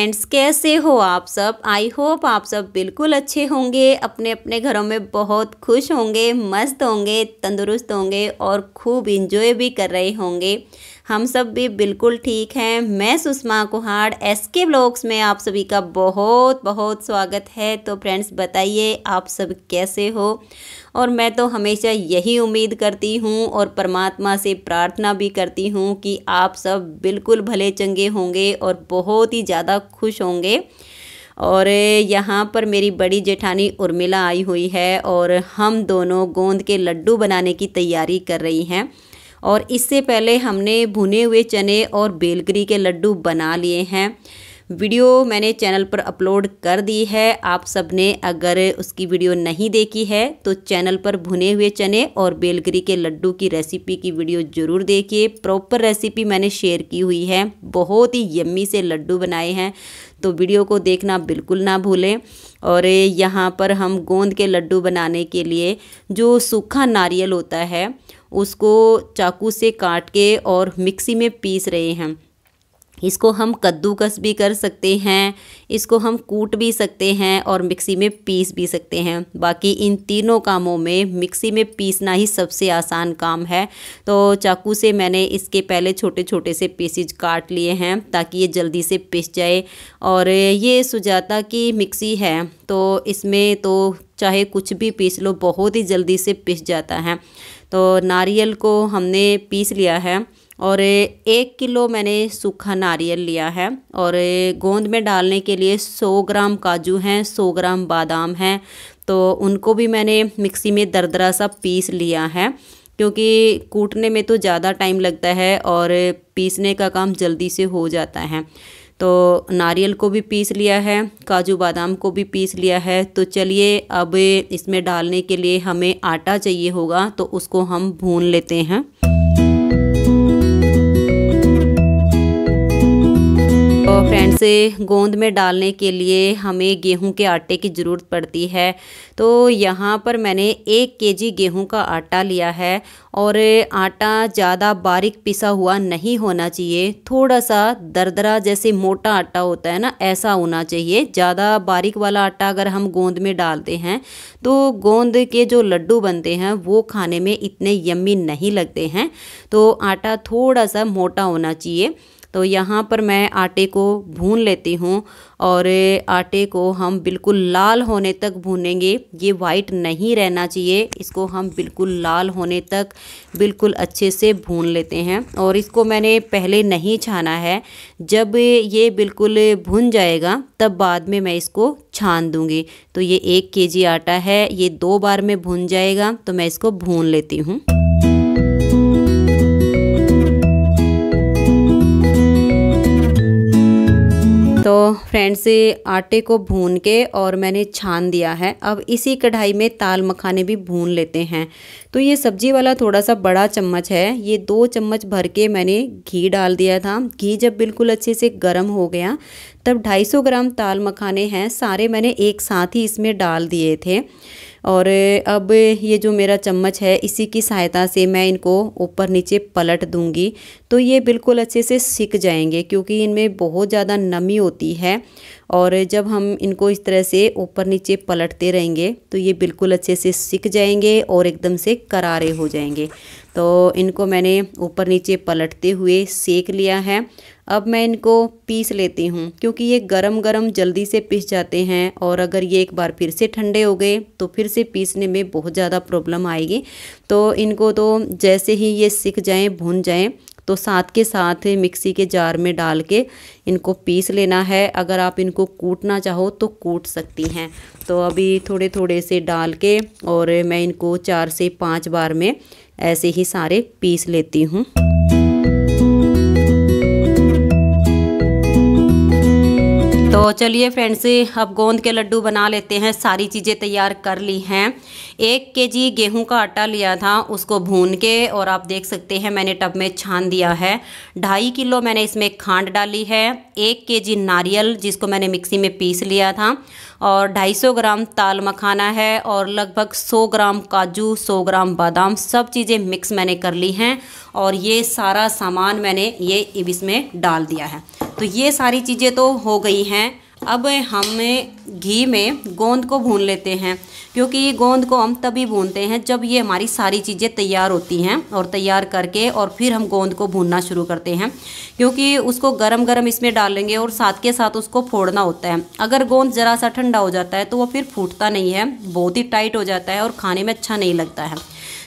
Friends कैसे हो आप सब आई होप आप सब बिल्कुल अच्छे होंगे अपने अपने घरों में बहुत खुश होंगे मस्त होंगे तंदुरुस्त होंगे और खूब इंजॉय भी कर रहे होंगे हम सब भी बिल्कुल ठीक हैं मैं सुषमा कुहाड़ एस के ब्लॉग्स में आप सभी का बहुत बहुत स्वागत है तो फ्रेंड्स बताइए आप सब कैसे हो और मैं तो हमेशा यही उम्मीद करती हूँ और परमात्मा से प्रार्थना भी करती हूँ कि आप सब बिल्कुल भले चंगे होंगे और बहुत ही ज़्यादा खुश होंगे और यहाँ पर मेरी बड़ी जेठानी उर्मिला आई हुई है और हम दोनों गोंद के लड्डू बनाने की तैयारी कर रही हैं और इससे पहले हमने भुने हुए चने और बेलगरी के लड्डू बना लिए हैं वीडियो मैंने चैनल पर अपलोड कर दी है आप सब ने अगर उसकी वीडियो नहीं देखी है तो चैनल पर भुने हुए चने और बेलगरी के लड्डू की रेसिपी की वीडियो ज़रूर देखिए प्रॉपर रेसिपी मैंने शेयर की हुई है बहुत ही यम्मी से लड्डू बनाए हैं तो वीडियो को देखना बिल्कुल ना भूलें और यहाँ पर हम गोंद के लड्डू बनाने के लिए जो सूखा नारियल होता है उसको चाकू से काट के और मिक्सी में पीस रहे हैं इसको हम कद्दूकस भी कर सकते हैं इसको हम कूट भी सकते हैं और मिक्सी में पीस भी सकते हैं बाकी इन तीनों कामों में मिक्सी में पीसना ही सबसे आसान काम है तो चाकू से मैंने इसके पहले छोटे छोटे से पीसीज काट लिए हैं ताकि ये जल्दी से पिस जाए और ये सुजाता की मिक्सी है तो इसमें तो चाहे कुछ भी पीस लो बहुत ही जल्दी से पिस जाता है तो नारियल को हमने पीस लिया है और एक किलो मैंने सूखा नारियल लिया है और गोंद में डालने के लिए 100 ग्राम काजू हैं 100 ग्राम बादाम हैं तो उनको भी मैंने मिक्सी में दरदरा सा पीस लिया है क्योंकि कूटने में तो ज़्यादा टाइम लगता है और पीसने का काम जल्दी से हो जाता है तो नारियल को भी पीस लिया है काजू बादाम को भी पीस लिया है तो चलिए अब इसमें डालने के लिए हमें आटा चाहिए होगा तो उसको हम भून लेते हैं और फ्रेंड्स गोंद में डालने के लिए हमें गेहूं के आटे की ज़रूरत पड़ती है तो यहाँ पर मैंने एक केजी गेहूं का आटा लिया है और आटा ज़्यादा बारीक पिसा हुआ नहीं होना चाहिए थोड़ा सा दरदरा जैसे मोटा आटा होता है ना ऐसा होना चाहिए ज़्यादा बारीक वाला आटा अगर हम गोंद में डालते हैं तो गोंद के जो लड्डू बनते हैं वो खाने में इतने यम्मी नहीं लगते हैं तो आटा थोड़ा सा मोटा होना चाहिए तो यहाँ पर मैं आटे को भून लेती हूँ और आटे को हम बिल्कुल लाल होने तक भूनेंगे ये वाइट नहीं रहना चाहिए इसको हम बिल्कुल लाल होने तक बिल्कुल अच्छे से भून लेते हैं और इसको मैंने पहले नहीं छाना है जब ये बिल्कुल भुन जाएगा तब बाद में मैं इसको छान दूँगी तो ये एक के आटा है ये दो बार में भून जाएगा तो मैं इसको भून लेती हूँ तो फ्रेंड्स आटे को भून के और मैंने छान दिया है अब इसी कढ़ाई में ताल मखाने भी भून लेते हैं तो ये सब्जी वाला थोड़ा सा बड़ा चम्मच है ये दो चम्मच भर के मैंने घी डाल दिया था घी जब बिल्कुल अच्छे से गर्म हो गया तब 250 ग्राम ताल मखाने हैं सारे मैंने एक साथ ही इसमें डाल दिए थे और अब ये जो मेरा चम्मच है इसी की सहायता से मैं इनको ऊपर नीचे पलट दूंगी तो ये बिल्कुल अच्छे से सीख जाएंगे क्योंकि इनमें बहुत ज़्यादा नमी होती है और जब हम इनको इस तरह से ऊपर नीचे पलटते रहेंगे तो ये बिल्कुल अच्छे से सीख जाएंगे और एकदम से करारे हो जाएंगे तो इनको मैंने ऊपर नीचे पलटते हुए सेक लिया है अब मैं इनको पीस लेती हूँ क्योंकि ये गरम गरम जल्दी से पीस जाते हैं और अगर ये एक बार फिर से ठंडे हो गए तो फिर से पीसने में बहुत ज़्यादा प्रॉब्लम आएगी तो इनको तो जैसे ही ये सीख जाएँ भुन जाएँ तो साथ के साथ मिक्सी के जार में डाल के इनको पीस लेना है अगर आप इनको कूटना चाहो तो कूट सकती हैं तो अभी थोड़े थोड़े से डाल के और मैं इनको चार से पाँच बार में ऐसे ही सारे पीस लेती हूँ तो चलिए फ्रेंड्स अब गोंद के लड्डू बना लेते हैं सारी चीज़ें तैयार कर ली हैं एक के जी गेहूं का आटा लिया था उसको भून के और आप देख सकते हैं मैंने टब में छान दिया है ढाई किलो मैंने इसमें खांड डाली है एक के जी नारियल जिसको मैंने मिक्सी में पीस लिया था और 250 ग्राम ताल मखाना है और लगभग 100 ग्राम काजू 100 ग्राम बादाम सब चीज़ें मिक्स मैंने कर ली हैं और ये सारा सामान मैंने ये इसमें डाल दिया है तो ये सारी चीज़ें तो हो गई हैं अब हमें घी में गोंद को भून लेते हैं क्योंकि ये गोंद को हम तभी भूनते हैं जब ये हमारी सारी चीज़ें तैयार होती हैं और तैयार करके और फिर हम गोंद को भूनना शुरू करते हैं क्योंकि उसको गरम गरम इसमें डालेंगे और साथ के साथ उसको फोड़ना होता है अगर गोंद ज़रा सा ठंडा हो जाता है तो वो फिर फूटता नहीं है बहुत ही टाइट हो जाता है और खाने में अच्छा नहीं लगता है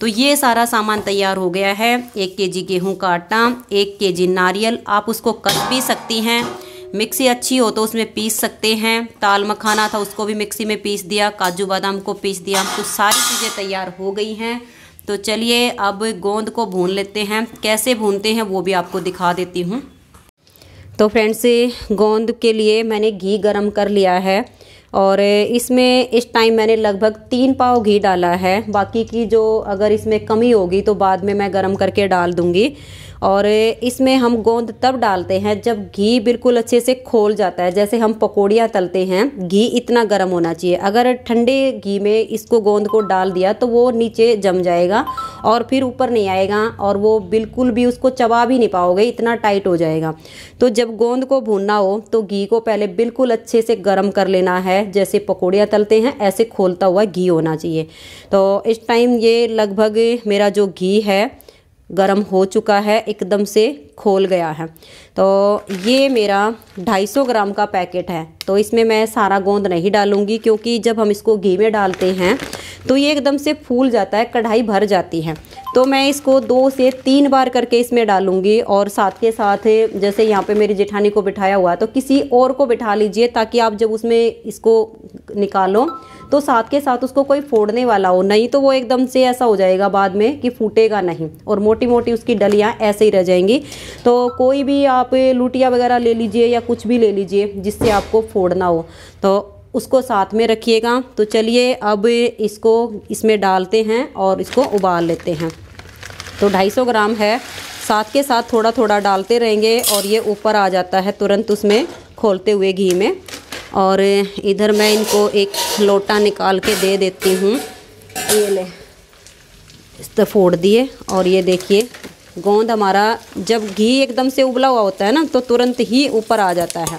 तो ये सारा सामान तैयार हो गया है एक के जी गेहूँ का आटा एक के जी नारियल आप उसको कस भी सकती हैं मिक्सी अच्छी हो तो उसमें पीस सकते हैं ताल मखाना था उसको भी मिक्सी में पीस दिया काजू बादाम को पीस दिया तो सारी चीज़ें तैयार हो गई हैं तो चलिए अब गोंद को भून लेते हैं कैसे भूनते हैं वो भी आपको दिखा देती हूँ तो फ्रेंड्स गोंद के लिए मैंने घी गरम कर लिया है और इसमें इस टाइम मैंने लगभग तीन पाव घी डाला है बाकी की जो अगर इसमें कमी होगी तो बाद में मैं गरम करके डाल दूँगी और इसमें हम गोंद तब डालते हैं जब घी बिल्कुल अच्छे से खोल जाता है जैसे हम पकौड़ियाँ तलते हैं घी इतना गर्म होना चाहिए अगर ठंडे घी में इसको गोंद को डाल दिया तो वो नीचे जम जाएगा और फिर ऊपर नहीं आएगा और वो बिल्कुल भी उसको चबा भी नहीं पाओगे इतना टाइट हो जाएगा तो जब गोंद को भूनना हो तो घी को पहले बिल्कुल अच्छे से गर्म कर लेना है जैसे पकौड़ियाँ तलते हैं ऐसे खोलता हुआ घी होना चाहिए तो इस टाइम ये लगभग मेरा जो घी है गरम हो चुका है एकदम से खोल गया है तो ये मेरा 250 ग्राम का पैकेट है तो इसमें मैं सारा गोंद नहीं डालूँगी क्योंकि जब हम इसको घी में डालते हैं तो ये एकदम से फूल जाता है कढ़ाई भर जाती है तो मैं इसको दो से तीन बार करके इसमें डालूँगी और साथ के साथ जैसे यहाँ पे मेरी जेठानी को बिठाया हुआ है तो किसी और को बिठा लीजिए ताकि आप जब उसमें इसको निकालो तो साथ के साथ उसको कोई फोड़ने वाला हो नहीं तो वो एकदम से ऐसा हो जाएगा बाद में कि फूटेगा नहीं और मोटी मोटी उसकी डलियाँ ऐसे ही रह जाएंगी तो कोई भी आप लुटिया वगैरह ले लीजिए या कुछ भी ले लीजिए जिससे आपको फोड़ना हो तो उसको साथ में रखिएगा तो चलिए अब इसको इसमें डालते हैं और इसको उबाल लेते हैं तो 250 ग्राम है साथ के साथ थोड़ा थोड़ा डालते रहेंगे और ये ऊपर आ जाता है तुरंत उसमें खोलते हुए घी में और इधर मैं इनको एक लोटा निकाल के दे देती हूँ ये ले इस तरह फोड़ दिए और ये देखिए गोंद हमारा जब घी एकदम से उबला हुआ होता है ना तो तुरंत ही ऊपर आ जाता है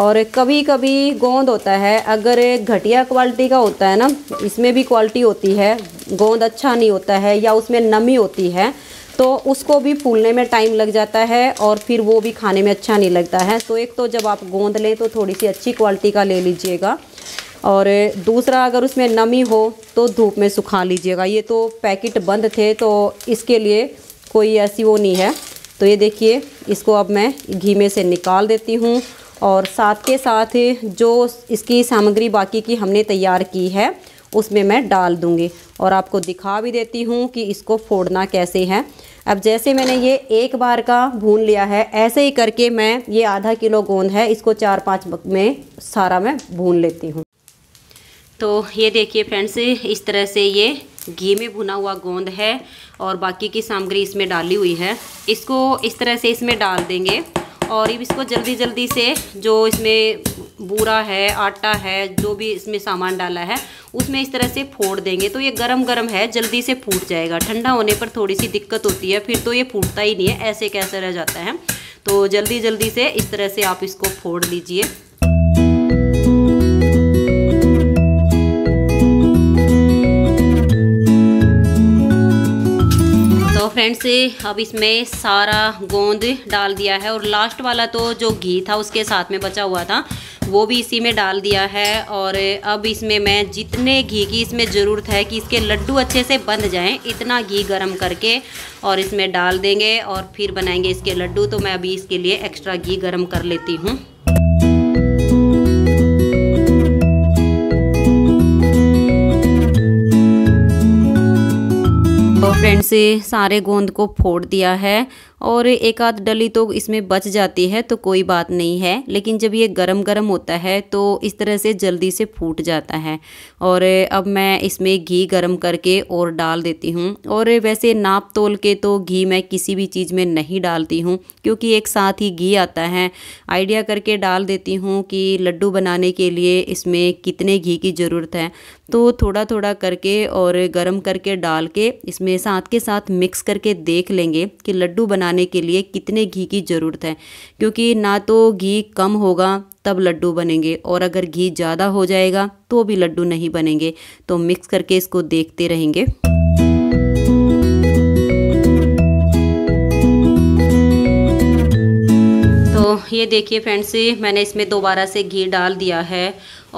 और कभी कभी गोंद होता है अगर घटिया क्वालिटी का होता है ना इसमें भी क्वालिटी होती है गोंद अच्छा नहीं होता है या उसमें नमी होती है तो उसको भी फूलने में टाइम लग जाता है और फिर वो भी खाने में अच्छा नहीं लगता है तो एक तो जब आप गोंद लें तो थोड़ी सी अच्छी क्वालिटी का ले लीजिएगा और दूसरा अगर उसमें नमी हो तो धूप में सुखा लीजिएगा ये तो पैकेट बंद थे तो इसके लिए कोई ऐसी वो नहीं है तो ये देखिए इसको अब मैं घी में से निकाल देती हूँ और साथ के साथ जो इसकी सामग्री बाकी की हमने तैयार की है उसमें मैं डाल दूँगी और आपको दिखा भी देती हूँ कि इसको फोड़ना कैसे है अब जैसे मैंने ये एक बार का भून लिया है ऐसे ही करके मैं ये आधा किलो गोंद है इसको चार पाँच में सारा मैं भून लेती हूँ तो ये देखिए फ्रेंड्स इस तरह से ये घी में भुना हुआ गोंद है और बाकी की सामग्री इसमें डाली हुई है इसको इस तरह से इसमें डाल देंगे और इसको जल्दी जल्दी से जो इसमें बूरा है आटा है जो भी इसमें सामान डाला है उसमें इस तरह से फोड़ देंगे तो ये गरम गरम है जल्दी से फूट जाएगा ठंडा होने पर थोड़ी सी दिक्कत होती है फिर तो ये फूटता ही नहीं है ऐसे कैसे रह जाता है तो जल्दी जल्दी से इस तरह से आप इसको फोड़ लीजिए फ्रेंड्स अब इसमें सारा गोंद डाल दिया है और लास्ट वाला तो जो घी था उसके साथ में बचा हुआ था वो भी इसी में डाल दिया है और अब इसमें मैं जितने घी की इसमें ज़रूरत है कि इसके लड्डू अच्छे से बंध जाएं इतना घी गरम करके और इसमें डाल देंगे और फिर बनाएंगे इसके लड्डू तो मैं अभी इसके लिए एक्स्ट्रा घी गरम कर लेती हूँ से सारे गोंद को फोड़ दिया है और एक आध डली तो इसमें बच जाती है तो कोई बात नहीं है लेकिन जब ये गरम गरम होता है तो इस तरह से जल्दी से फूट जाता है और अब मैं इसमें घी गरम करके और डाल देती हूँ और वैसे नाप तोल के तो घी मैं किसी भी चीज़ में नहीं डालती हूँ क्योंकि एक साथ ही घी आता है आइडिया करके डाल देती हूँ कि लड्डू बनाने के लिए इसमें कितने घी की ज़रूरत है तो थोड़ा थोड़ा करके और गर्म करके डाल के इसमें साथ के साथ मिक्स करके देख लेंगे कि लड्डू बनाने बनाने के लिए कितने घी की ज़रूरत है क्योंकि ना तो घी कम होगा तब लड्डू बनेंगे और अगर घी ज़्यादा हो जाएगा तो भी लड्डू नहीं बनेंगे तो मिक्स करके इसको देखते रहेंगे तो ये देखिए फ्रेंड्स मैंने इसमें दोबारा से घी डाल दिया है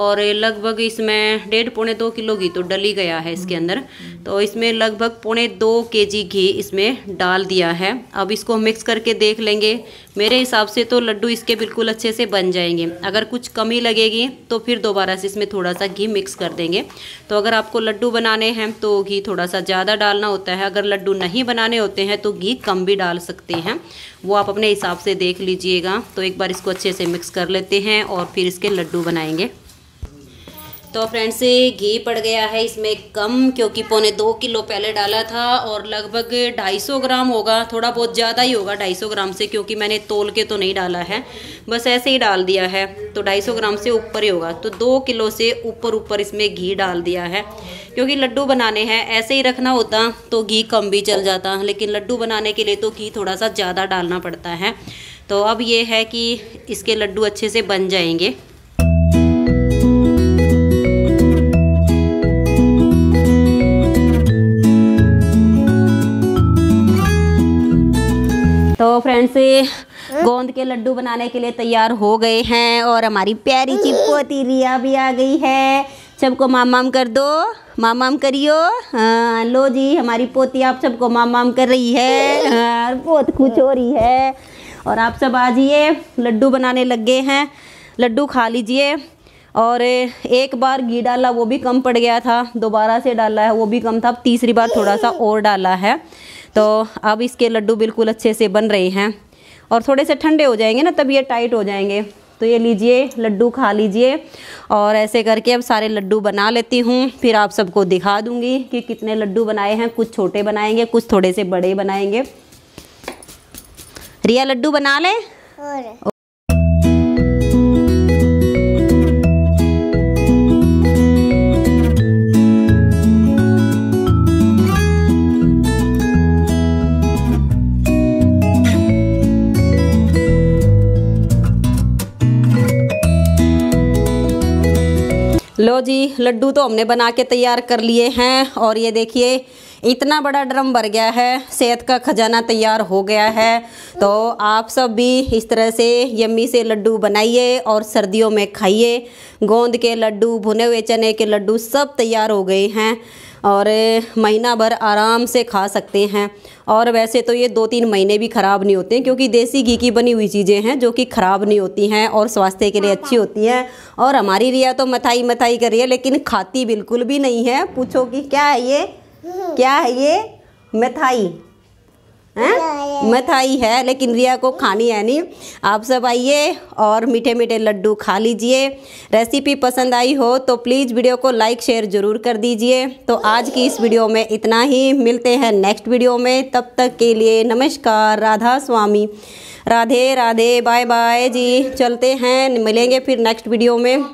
और लगभग इसमें डेढ़ पौने दो किलो घी तो डली गया है इसके अंदर तो इसमें लगभग पौने दो के जी घी इसमें डाल दिया है अब इसको मिक्स करके देख लेंगे मेरे हिसाब से तो लड्डू इसके बिल्कुल अच्छे से बन जाएंगे अगर कुछ कमी लगेगी तो फिर दोबारा से इसमें थोड़ा सा घी मिक्स कर देंगे तो अगर आपको लड्डू बनाने हैं तो घी थोड़ा सा ज़्यादा डालना होता है अगर लड्डू नहीं बनाने होते हैं तो घी कम भी डाल सकते हैं वो आप अपने हिसाब से देख लीजिएगा तो एक बार इसको अच्छे से मिक्स कर लेते हैं और फिर इसके लड्डू बनाएंगे तो फ्रेंड्स घी पड़ गया है इसमें कम क्योंकि पौने दो किलो पहले डाला था और लगभग ढाई सौ ग्राम होगा थोड़ा बहुत ज़्यादा ही होगा ढाई सौ ग्राम से क्योंकि मैंने तोल के तो नहीं डाला है बस ऐसे ही डाल दिया है तो ढाई सौ ग्राम से ऊपर ही होगा तो दो किलो से ऊपर ऊपर इसमें घी डाल दिया है क्योंकि लड्डू बनाने हैं ऐसे ही रखना होता तो घी कम भी चल जाता लेकिन लड्डू बनाने के लिए तो घी थोड़ा सा ज़्यादा डालना पड़ता है तो अब ये है कि इसके लड्डू अच्छे से बन जाएंगे तो फ्रेंड्स गोंद के लड्डू बनाने के लिए तैयार हो गए हैं और हमारी प्यारी चिपोती रिया भी आ गई है सबको माम माम कर दो माम माम करियो हाँ लो जी हमारी पोती आप सबको माम माम कर रही है हाँ बहुत खुश हो रही है और आप सब आ जाइए लड्डू बनाने लग गए हैं लड्डू खा लीजिए और एक बार घी डाला वो भी कम पड़ गया था दोबारा से डाला है वो भी कम था अब तीसरी बार थोड़ा सा और डाला है तो अब इसके लड्डू बिल्कुल अच्छे से बन रहे हैं और थोड़े से ठंडे हो जाएंगे ना तब ये टाइट हो जाएंगे तो ये लीजिए लड्डू खा लीजिए और ऐसे करके अब सारे लड्डू बना लेती हूँ फिर आप सबको दिखा दूँगी कि कितने लड्डू बनाए हैं कुछ छोटे बनाएंगे कुछ थोड़े से बड़े बनाएंगे रिया लड्डू बना लें लो जी लड्डू तो हमने बना के तैयार कर लिए हैं और ये देखिए इतना बड़ा ड्रम भर गया है सेहत का खजाना तैयार हो गया है तो आप सब भी इस तरह से यम्मी से लड्डू बनाइए और सर्दियों में खाइए गोंद के लड्डू भुने हुए चने के लड्डू सब तैयार हो गए हैं और महीना भर आराम से खा सकते हैं और वैसे तो ये दो तीन महीने भी ख़राब नहीं होते क्योंकि देसी घी की बनी हुई चीज़ें हैं जो कि ख़राब नहीं होती हैं और स्वास्थ्य के लिए अच्छी हाँ, हाँ। होती हैं और हमारी रिया तो मथाई मथाई कर रही है लेकिन खाती बिल्कुल भी नहीं है पूछो कि क्या है ये हम्म। क्या है ये मिठाई है मिठाई आई है लेकिन रिया को खानी है नहीं आप सब आइए और मीठे मीठे लड्डू खा लीजिए रेसिपी पसंद आई हो तो प्लीज़ वीडियो को लाइक शेयर ज़रूर कर दीजिए तो आज की इस वीडियो में इतना ही मिलते हैं नेक्स्ट वीडियो में तब तक के लिए नमस्कार राधा स्वामी राधे राधे बाय बाय जी चलते हैं मिलेंगे फिर नेक्स्ट वीडियो में